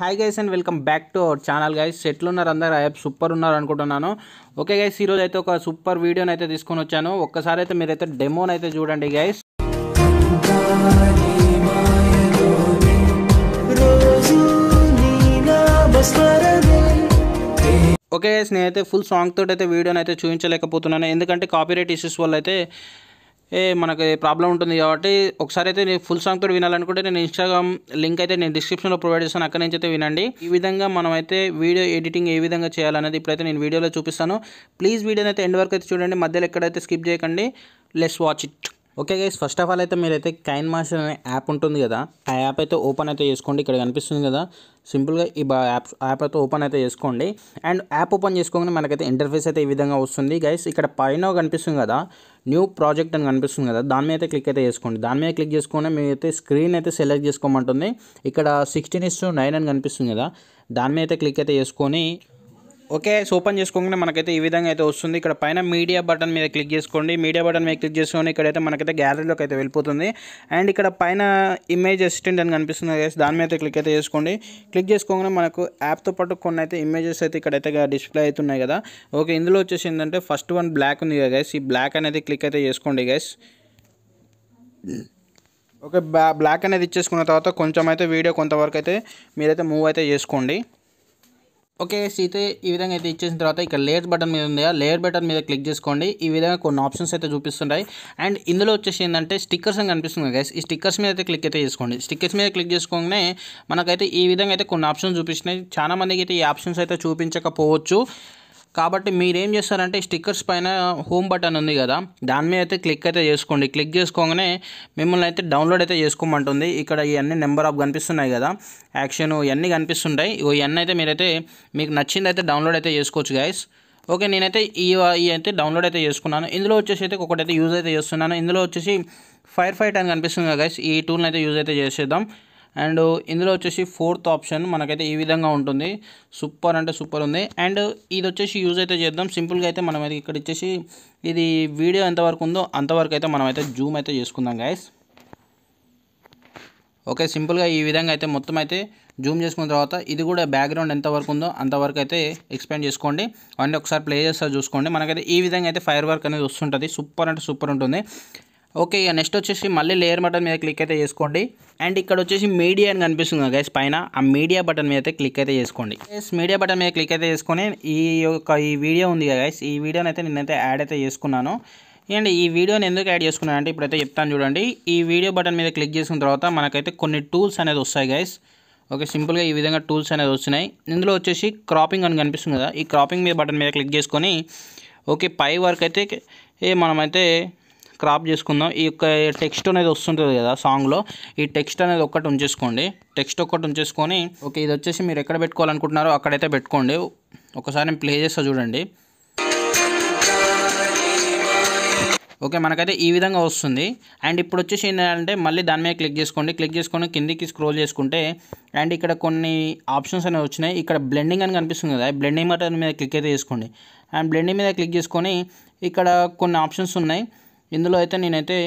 hi guys and welcome back to our channel guys ఉన్నారు అందరు app super ఉన్నారు అనుకుంటున్నాను ఓకే గైస్ ఈరోజు అయితే ఒక సూపర్ వీడియోని అయితే తీసుకొని వచ్చాను ఒక్కసారి అయితే మీరైతే డెమోని అయితే చూడండి గైస్ ఓకే గైస్ నేనైతే ఫుల్ సాంగ్ తోటి అయితే వీడియోని అయితే చూపించలేకపోతున్నాను ఎందుకంటే కాపీరైట్ ఇష్యూస్ వల్ల అయితే మనకి ప్రాబ్లం ఉంటుంది కాబట్టి ఒకసారి అయితే నేను ఫుల్ సాంగ్తో వినాలనుకుంటే నేను ఇన్స్టాగ్రామ్ లింక్ అయితే నేను డిస్క్రిప్షన్లో ప్రొవైడ్ చేస్తాను అక్కడ నుంచి అయితే వినండి ఈ విధంగా మనం అయితే వీడియో ఎడిటింగ్ ఏ విధంగా చేయాలనేది ఇప్పుడైతే నేను వీడియోలో చూపిస్తాను ప్లీజ్ వీడియోని అయితే ఎండ్ వరకు అయితే చూడండి మధ్యలో ఎక్కడైతే స్కిప్ చేయకండి let's watch it okay guys first of all అయితే మీరైతే కైన్ మాస్టర్ అనే యాప్ ఉంటుంది కదా ఆ యాప్ అయితే ఓపెన్ అయితే చేసుకోండి ఇక్కడ కనిపిస్తుంది కదా సింపుల్గా ఈ యాప్ యాప్ అయితే ఓపెన్ అయితే చేసుకోండి అండ్ యాప్ ఓపెన్ చేసుకోగానే మనకైతే ఇంటర్ఫేస్ అయితే ఈ విధంగా వస్తుంది గైస్ ఇక్కడ పైన కనిపిస్తుంది కదా న్యూ ప్రాజెక్ట్ అని కనిపిస్తుంది కదా దాని మీద అయితే క్లిక్ అయితే చేసుకోండి దాని మీద క్లిక్ చేసుకుని మీరైతే స్క్రీన్ అయితే సెలెక్ట్ చేసుకోమంటుంది ఇక్కడ సిక్స్టీన్ ఇస్ నైన్ అని కనిపిస్తుంది కదా దాని మీద అయితే క్లిక్ అయితే చేసుకొని ఓకే ఓపెన్ చేసుకోగానే మనకైతే ఈ విధంగా అయితే వస్తుంది ఇక్కడ పైన మీడియా బటన్ మీద క్లిక్ చేసుకోండి మీడియా బటన్ మీద క్లిక్ చేసుకొని ఇక్కడైతే మనకైతే గ్యాలరీలోకి అయితే వెళ్ళిపోతుంది అండ్ ఇక్కడ పైన ఇమేజ్ అసిస్టెంట్ అని కనిపిస్తుంది కదా దాని మీద క్లిక్ అయితే చేసుకోండి క్లిక్ చేసుకోకుండా మనకు యాప్తో పాటు కొన్ని అయితే ఇమేజెస్ అయితే ఇక్కడైతే డిస్ప్లే అవుతున్నాయి కదా ఓకే ఇందులో వచ్చేసి ఏంటంటే ఫస్ట్ వన్ బ్లాక్ ఉంది కదా గైస్ ఈ బ్లాక్ అనేది క్లిక్ అయితే చేసుకోండి గైస్ ఓకే బ్లాక్ అనేది ఇచ్చేసుకున్న తర్వాత కొంచెం అయితే వీడియో కొంతవరకు అయితే మీరైతే మూవ్ అయితే చేసుకోండి ఓకే అయితే ఈ విధంగా అయితే ఇచ్చేసిన తర్వాత ఇక్కడ లేయర్ బటన్ మీద ఉంది లేయర్ బటన్ మీద క్లిక్ చేసుకోండి ఈ విధంగా కొన్ని ఆప్షన్స్ అయితే చూపిస్తుంటాయి అండ్ ఇందులో వచ్చేసి ఏంటంటే స్టిక్కర్స్ అని కనిపిస్తుంది గైస్ ఈ స్టిక్కర్స్ మీద అయితే క్లిక్ అయితే చేసుకోండి స్టిక్కర్స్ మీద క్లిక్ చేసుకోగానే మనకైతే ఈ విధంగా అయితే కొన్ని ఆప్షన్స్ చూపిస్తున్నాయి చాలా అయితే ఈ ఆప్షన్స్ అయితే చూపించకపోవచ్చు కాబట్టి మీరేం చేస్తారంటే స్టిక్కర్స్ పైన హోమ్ బటన్ ఉంది కదా దాని మీద అయితే క్లిక్ అయితే చేసుకోండి క్లిక్ చేసుకోగానే మిమ్మల్ని అయితే డౌన్లోడ్ అయితే చేసుకోమంటుంది ఇక్కడ ఇవన్నీ నెంబర్ ఆఫ్ కనిపిస్తున్నాయి కదా యాక్షన్ ఇవన్నీ కనిపిస్తుంటాయి ఇవన్నీ అయితే మీరైతే మీకు నచ్చింది అయితే డౌన్లోడ్ అయితే చేసుకోవచ్చు గైస్ ఓకే నేనైతే ఈ అయితే డౌన్లోడ్ అయితే చేసుకున్నాను ఇందులో వచ్చేసి అయితే ఒకటైతే యూజ్ అయితే చేస్తున్నాను ఇందులో వచ్చేసి ఫైర్ ఫైట్ అని కనిపిస్తుంది కదా గైస్ ఈ టూల్ని అయితే యూజ్ అయితే చేసేద్దాం అండ్ ఇందులో వచ్చేసి ఫోర్త్ ఆప్షన్ మనకైతే ఈ విధంగా ఉంటుంది సూపర్ అంటే సూపర్ ఉంది అండ్ ఇది వచ్చేసి యూజ్ అయితే చేద్దాం సింపుల్గా అయితే మనం అయితే ఇక్కడ ఇచ్చేసి ఇది వీడియో ఎంతవరకు ఉందో అంతవరకు అయితే మనం అయితే జూమ్ అయితే చేసుకుందాం గైస్ ఓకే సింపుల్గా ఈ విధంగా అయితే మొత్తం అయితే జూమ్ చేసుకున్న తర్వాత ఇది కూడా బ్యాక్గ్రౌండ్ ఎంతవరకు ఉందో అంతవరకు అయితే ఎక్స్పెండ్ చేసుకోండి అండ్ ఒకసారి ప్లే చేస్తారు చూసుకోండి మనకైతే ఈ విధంగా అయితే ఫైర్ వర్క్ అనేది వస్తుంటుంది సూపర్ అంటే సూపర్ ఉంటుంది ఓకే ఇక నెక్స్ట్ వచ్చేసి మళ్ళీ లేయర్ బటన్ మీద క్లిక్ అయితే చేసుకోండి అండ్ ఇక్కడ వచ్చేసి మీడియా అని కనిపిస్తుంది గైస్ పైన ఆ మీడియా బటన్ మీద అయితే క్లిక్ అయితే చేసుకోండి ఎస్ మీడియా బటన్ మీద క్లిక్ అయితే చేసుకొని ఈ యొక్క ఈ వీడియో ఉంది కదా గైస్ ఈ వీడియోని అయితే నేనైతే యాడ్ అయితే చేసుకున్నాను అండ్ ఈ వీడియోని ఎందుకు యాడ్ చేసుకున్నాను అంటే ఇప్పుడైతే చెప్తాను చూడండి ఈ వీడియో బటన్ మీద క్లిక్ చేసిన తర్వాత మనకైతే కొన్ని టూల్స్ అనేది వస్తాయి గైస్ ఓకే సింపుల్గా ఈ విధంగా టూల్స్ అనేది వస్తున్నాయి ఇందులో వచ్చేసి క్రాపింగ్ అని కనిపిస్తుంది కదా ఈ క్రాపింగ్ మీద బటన్ మీద క్లిక్ చేసుకొని ఓకే పై వరకు అయితే మనమైతే క్రాప్ చేసుకుందాం ఈ యొక్క టెక్స్ట్ అనేది వస్తుంటుంది కదా సాంగ్లో ఈ టెక్స్ట్ అనేది ఒక్కటి ఉంచేసుకోండి టెక్స్ట్ ఒక్కటి ఉంచేసుకొని ఓకే ఇది వచ్చేసి మీరు ఎక్కడ పెట్టుకోవాలనుకుంటున్నారో అక్కడైతే పెట్టుకోండి ఒకసారి నేను ప్లే చేస్తా చూడండి ఓకే మనకైతే ఈ విధంగా వస్తుంది అండ్ ఇప్పుడు వచ్చేసి ఏంటంటే మళ్ళీ దాని మీద క్లిక్ చేసుకోండి క్లిక్ చేసుకొని కిందికి స్క్రోల్ చేసుకుంటే అండ్ ఇక్కడ కొన్ని ఆప్షన్స్ అనేవి వచ్చినాయి ఇక్కడ బ్లెండింగ్ అని కనిపిస్తుంది కదా బ్లెండింగ్ బటన్ మీద క్లిక్ అయితే చేసుకోండి అండ్ బ్లెండింగ్ మీద క్లిక్ చేసుకొని ఇక్కడ కొన్ని ఆప్షన్స్ ఉన్నాయి ఇందులో అయితే నేనైతే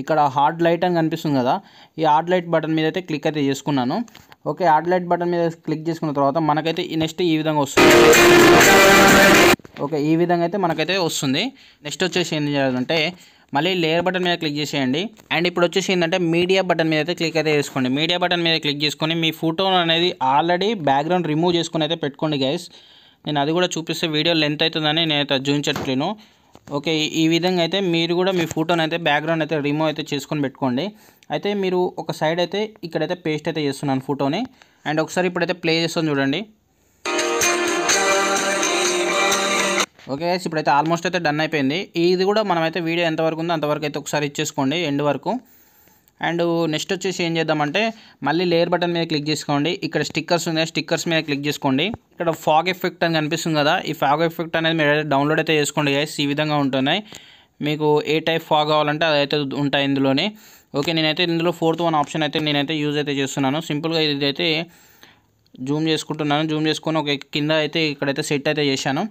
ఇక్కడ హార్డ్ లైట్ అని కనిపిస్తుంది కదా ఈ హార్డ్ లైట్ బటన్ మీద అయితే క్లిక్ అయితే చేసుకున్నాను ఓకే హార్డ్ లైట్ బటన్ మీద క్లిక్ చేసుకున్న తర్వాత మనకైతే నెక్స్ట్ ఈ విధంగా వస్తుంది ఓకే ఈ విధంగా అయితే మనకైతే వస్తుంది నెక్స్ట్ వచ్చేసి ఏం చేయాలంటే మళ్ళీ లేయర్ బటన్ మీద క్లిక్ చేసేయండి అండ్ ఇప్పుడు వచ్చేసి ఏంటంటే మీడియా బటన్ మీద అయితే క్లిక్ అయితే చేసుకోండి మీడియా బటన్ మీద క్లిక్ చేసుకొని మీ ఫోటో అనేది ఆల్రెడీ బ్యాక్గ్రౌండ్ రిమూవ్ చేసుకుని అయితే పెట్టుకోండి గైస్ నేను అది కూడా చూపిస్తే వీడియో లెంత్ అవుతుందని నేను అయితే చూపించట్లేను ఓకే ఈ విధంగా అయితే మీరు కూడా మీ ఫోటోని అయితే బ్యాక్గ్రౌండ్ అయితే రిమూవ్ అయితే చేసుకొని పెట్టుకోండి అయితే మీరు ఒక సైడ్ అయితే ఇక్కడైతే పేస్ట్ అయితే చేస్తున్నాను ఫోటోని అండ్ ఒకసారి ఇప్పుడైతే ప్లే చేస్తాను చూడండి ఓకే ఇప్పుడైతే ఆల్మోస్ట్ అయితే డన్ అయిపోయింది ఇది కూడా మనమైతే వీడియో ఎంతవరకు ఉందో అంతవరకు అయితే ఒకసారి ఇచ్చేసుకోండి ఎండ్ వరకు అండ్ నెక్స్ట్ వచ్చేసి ఏం చేద్దామంటే మళ్ళీ లేయర్ బటన్ మీద క్లిక్ చేసుకోండి ఇక్కడ స్టిక్కర్స్ ఉన్నాయి స్టిక్కర్స్ మీద క్లిక్ చేసుకోండి ఇక్కడ ఫాగ్ ఎఫెక్ట్ అని కనిపిస్తుంది కదా ఈ ఫాగ్ ఎఫెక్ట్ అనేది మీరు డౌన్లోడ్ అయితే చేసుకోండి గైస్ ఈ విధంగా ఉంటున్నాయి మీకు ఏ టైప్ ఫాగ్ కావాలంటే అదైతే ఉంటాయి ఇందులోనే ఓకే నేనైతే ఇందులో ఫోర్త్ వన్ ఆప్షన్ అయితే నేనైతే యూజ్ అయితే చేస్తున్నాను సింపుల్గా ఇదైతే జూమ్ చేసుకుంటున్నాను జూమ్ చేసుకొని ఒక కింద అయితే ఇక్కడైతే సెట్ అయితే చేశాను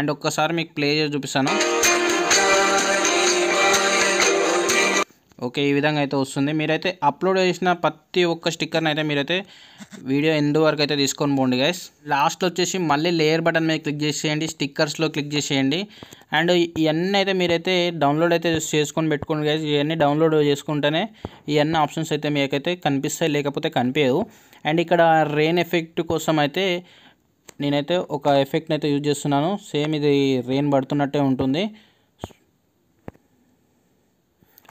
అండ్ ఒక్కసారి మీకు ప్లే చేసి చూపిస్తాను ఓకే ఈ విధంగా అయితే వస్తుంది మీరైతే అప్లోడ్ చేసిన ప్రతి ఒక్క స్టిక్కర్ని అయితే మీరైతే వీడియో ఎందు వరకు అయితే తీసుకొని పోండి గైస్ లాస్ట్ వచ్చేసి మళ్ళీ లేయర్ బటన్ మీద క్లిక్ చేసేయండి స్టిక్కర్స్లో క్లిక్ చేసేయండి అండ్ ఇవన్నీ అయితే మీరైతే డౌన్లోడ్ అయితే చేసుకొని పెట్టుకోండి గైస్ ఇవన్నీ డౌన్లోడ్ చేసుకుంటేనే ఇవన్నీ ఆప్షన్స్ అయితే మీకైతే కనిపిస్తాయి లేకపోతే కనిపించవు అండ్ ఇక్కడ రెయిన్ ఎఫెక్ట్ కోసం అయితే నేనైతే ఒక ఎఫెక్ట్ని అయితే యూజ్ చేస్తున్నాను సేమ్ ఇది రెయిన్ పడుతున్నట్టే ఉంటుంది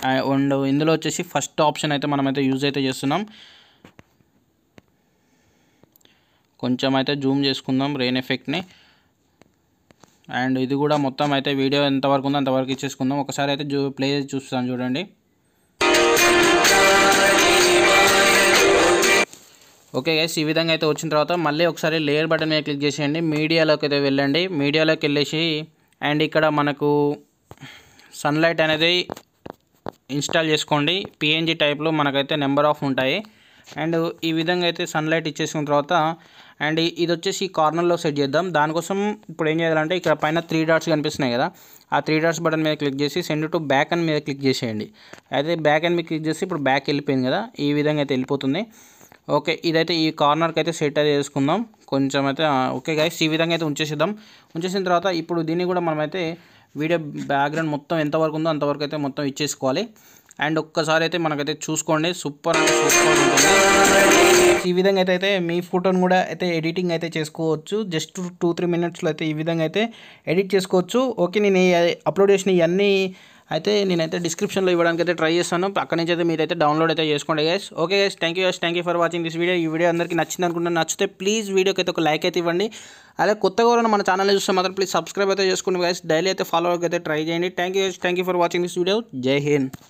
అండ్ ఇందులో వచ్చేసి ఫస్ట్ ఆప్షన్ అయితే మనమైతే యూజ్ అయితే చేస్తున్నాం కొంచెం అయితే జూమ్ చేసుకుందాం రెయిన్ ఎఫెక్ట్ని అండ్ ఇది కూడా మొత్తం అయితే వీడియో ఎంతవరకు ఉందో అంతవరకు ఇచ్చేసుకుందాం ఒకసారి అయితే జూ ప్లే చేసి చూస్తాను చూడండి ఓకే గైస్ ఈ విధంగా అయితే వచ్చిన తర్వాత మళ్ళీ ఒకసారి లేయర్ బటన్ మీద క్లిక్ చేసేయండి మీడియాలోకి అయితే వెళ్ళండి మీడియాలోకి వెళ్ళేసి అండ్ ఇక్కడ మనకు సన్లైట్ అనేది ఇన్స్టాల్ చేసుకోండి పిఎన్జి టైప్లో మనకైతే నెంబర్ ఆఫ్ ఉంటాయి అండ్ ఈ విధంగా అయితే సన్లైట్ ఇచ్చేసిన తర్వాత అండ్ ఇది వచ్చేసి కార్నర్లో సెట్ చేద్దాం దానికోసం ఇప్పుడు ఏం చేయాలంటే ఇక్కడ పైన త్రీ డాట్స్ కనిపిస్తున్నాయి కదా ఆ త్రీ డాట్స్ బటన్ మీద క్లిక్ చేసి సెండ్ టు బ్యాక్ అండ్ మీద క్లిక్ చేసేయండి అయితే బ్యాక్ అండ్ మీద క్లిక్ చేసి ఇప్పుడు బ్యాక్ వెళ్ళిపోయింది కదా ఈ విధంగా అయితే వెళ్ళిపోతుంది ఓకే ఇదైతే ఈ కార్నర్కి అయితే సెట్ అయితే చేసుకుందాం కొంచెం అయితే ఓకే గైస్ ఈ విధంగా అయితే ఉంచేసేద్దాం ఉంచేసిన తర్వాత ఇప్పుడు దీన్ని కూడా మనమైతే వీడియో బ్యాక్గ్రౌండ్ మొత్తం ఎంతవరకు ఉందో అంతవరకు అయితే మొత్తం ఇచ్చేసుకోవాలి అండ్ ఒక్కసారి అయితే మనకైతే చూసుకోండి సూపర్ అండ్ సూపర్ ఉంటుంది ఈ విధంగా అయితే అయితే మీ ఫోటోని కూడా అయితే ఎడిటింగ్ అయితే చేసుకోవచ్చు జస్ట్ టూ త్రీ మినిట్స్లో అయితే ఈ విధంగా అయితే ఎడిట్ చేసుకోవచ్చు ఓకే నేను అప్లోడ్ చేసిన ఇవన్నీ అయితే నేనైతే డిస్క్రిప్షన్లో ఇవ్వడానికి అయితే ట్రై చేస్తాను అక్కడ నుంచి అయితే మీరైతే డౌన్లోడ్ అయితే చేసుకోండి guys okay guys thank you guys thank you for watching this video ఈ వీడియో అందరికీ నచ్చింది అనుకుంటున్నాను నచ్చితే ప్లీజ్ వీడియోకి అయితే ఒక లైక్ అయితే ఇవ్వండి అదే కొత్తగా ఎవరైనా మన ఛానల్ చూస్తే మాత్రం ప్లీజ్ సబ్స్క్రైబ్ అయితే చేసుకోండి గైస్ డైలీ అయితే ఫాలో అయితే ట్రై చేయండి thank you guys thank you for watching this video జై హింద్